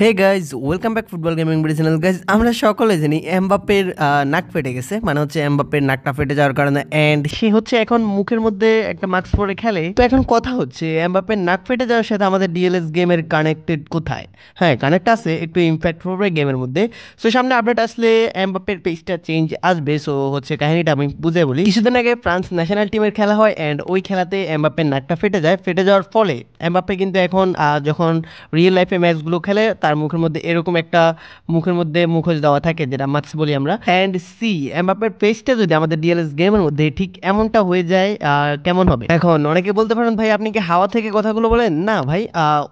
হে guys welcome back football gaming BD channel guys আমরা সকলে জানি এমবাপ্পের নাক ফেটে গেছে মানে হচ্ছে এমবাপ্পের নাকটা ফেটে যাওয়ার কারণে অ্যান্ড সে হচ্ছে এখন মুখের মধ্যে একটা মাস্ক পরে খেলে তো এখন কথা হচ্ছে এমবাপ্পের নাক ফেটে যাওয়ার সাথে আমাদের ডিএলএস গেমের কানেক্টেড কোথায় হ্যাঁ কানেক্ট আছে একটু ইমফ্যাক্ট পড়বে গেমের মধ্যে সো সামনে আপডেট আসলে এমবাপ্পের পেজটা চেঞ্জ আসবে সো হচ্ছে কাহিনীটা আমি বুঝে বলি কিছুদিন আগে ফ্রান্স ন্যাশনাল টিমের খেলা হয় অ্যান্ড ওই খেলাতে এমবাপ্পের নাকটা ফেটে যায় ফেটে যাওয়ার ফলে এমবাপ্পে কিন্তু এখন যখন রিয়েল লাইফে ম্যাচগুলো খেলে তার মুখের মধ্যে এরকম একটা মুখের মধ্যে মুখোশ দেওয়া থাকে যেটা মাস্ক বলি আমরা অ্যান্ড সি এমবাপের পেজটা যদি আমাদের ডিএলএস গেমের মধ্যে ঠিক এমনটা হয়ে যায় কেমন হবে এখন অনেকে বলতে পারেন ভাই আপনি কি হাওয়া থেকে কথাগুলো বলেন না ভাই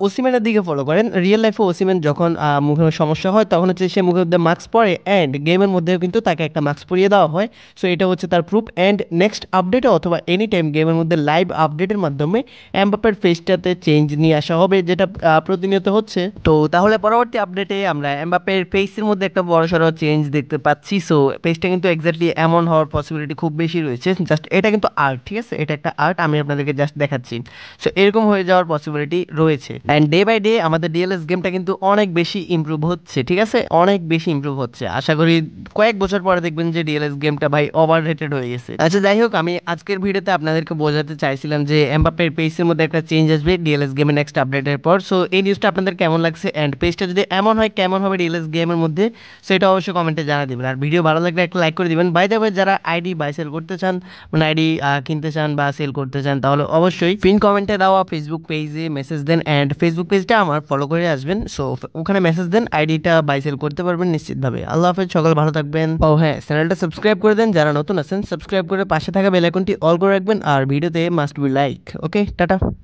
ওসিমেনের দিকে ফলো করেন রিয়েল লাইফে ওসিমেন যখন মুখের সমস্যা হয় তখন হচ্ছে সে মুখের মধ্যে মাস্ক পরে অ্যান্ড গেমের মধ্যেও কিন্তু তাকে একটা মাস্ক পরিয়ে দেওয়া হয় সো এটা হচ্ছে তার প্রুফ অ্যান্ড নেক্সট আপডেটে অথবা এনি টাইম গেমের মধ্যে লাইভ আপডেটের মাধ্যমে এমবাপের ফেসটাতে চেঞ্জ নিয়ে আসা হবে যেটা প্রতিনিয়ত হচ্ছে তো তাহলে পরবর্তী আপডেটে আমরা এমবাপের পেজের মধ্যে একটা বড় সড়ো চেঞ্জ দেখতে পাচ্ছি সো পেজটা কিন্তু এক্স্যাক্টলি এমন হওয়ার পসিবিলিটি খুব বেশি রয়েছে জাস্ট এটা কিন্তু আর্ট ঠিক আছে এটা একটা আর্ট আমি আপনাদেরকে জাস্ট দেখাচ্ছি সো এরকম হয়ে যাওয়ার পসিবিলিটি রয়েছে অ্যান্ড ডে বাই ডে আমাদের ডিএলএস গেমটা কিন্তু অনেক বেশি ইম্প্রুভ হচ্ছে ঠিক আছে অনেক বেশি ইম্প্রুভ হচ্ছে আশা করি কয়েক বছর পরে দেখবেন যে ডিএলএস গেমটা ভাই ওভার রেটেড হয়ে গেছে আচ্ছা যাই হোক আমি আজকের ভিডিওতে আপনাদেরকে বোঝাতে চাইছিলাম যে এমবাপের পেজের মধ্যে একটা চেঞ্জ আসবে ডিএলএস গেমের নেক্সট আপডেটের পর সো এই নিউজটা আপনাদের কেমন লাগছে অ্যান্ড পেজ জিনিসটা যদি এমন হয় কেমন হবে রিলেস গেমের মধ্যে সেটা অবশ্যই কমেন্টে জানা দেবেন আর ভিডিও ভালো লাগলে একটা লাইক করে দেবেন বাই দেবে যারা আইডি বাই সেল করতে চান মানে আইডি কিনতে চান বা সেল করতে চান তাহলে অবশ্যই পিন কমেন্টে দেওয়া ফেসবুক পেজে মেসেজ দেন অ্যান্ড ফেসবুক পেজটা আমার ফলো করে আসবেন সো ওখানে মেসেজ দেন আইডিটা বাই সেল করতে পারবেন নিশ্চিতভাবে আল্লাহ হাফেজ সকাল ভালো থাকবেন ও হ্যাঁ চ্যানেলটা সাবস্ক্রাইব করে দেন যারা নতুন আছেন সাবস্ক্রাইব করে পাশে থাকা বেলাইকনটি অল করে রাখবেন আর ভিডিওতে must be like okay tata